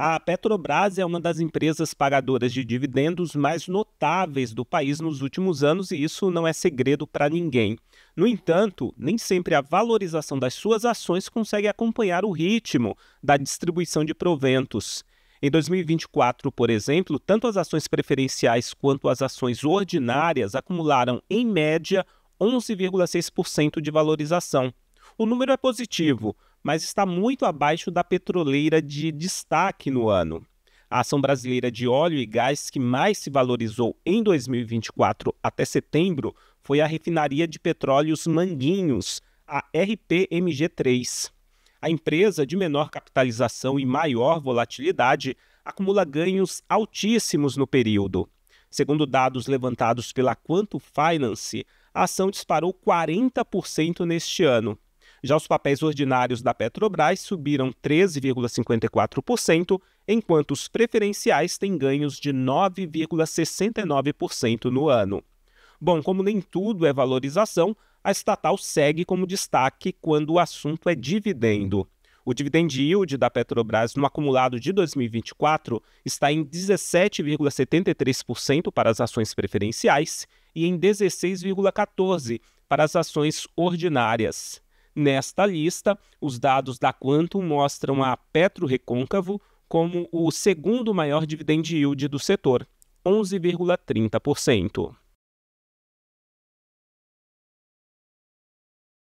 A Petrobras é uma das empresas pagadoras de dividendos mais notáveis do país nos últimos anos e isso não é segredo para ninguém. No entanto, nem sempre a valorização das suas ações consegue acompanhar o ritmo da distribuição de proventos. Em 2024, por exemplo, tanto as ações preferenciais quanto as ações ordinárias acumularam, em média, 11,6% de valorização. O número é positivo, mas está muito abaixo da petroleira de destaque no ano. A ação brasileira de óleo e gás que mais se valorizou em 2024 até setembro foi a refinaria de petróleos Manguinhos, a RPMG3. A empresa de menor capitalização e maior volatilidade acumula ganhos altíssimos no período. Segundo dados levantados pela Quanto Finance, a ação disparou 40% neste ano. Já os papéis ordinários da Petrobras subiram 13,54%, enquanto os preferenciais têm ganhos de 9,69% no ano. Bom, como nem tudo é valorização, a estatal segue como destaque quando o assunto é dividendo. O dividend yield da Petrobras no acumulado de 2024 está em 17,73% para as ações preferenciais e em 16,14% para as ações ordinárias. Nesta lista, os dados da Quantum mostram a Petro Recôncavo como o segundo maior dividend yield do setor, 11,30%.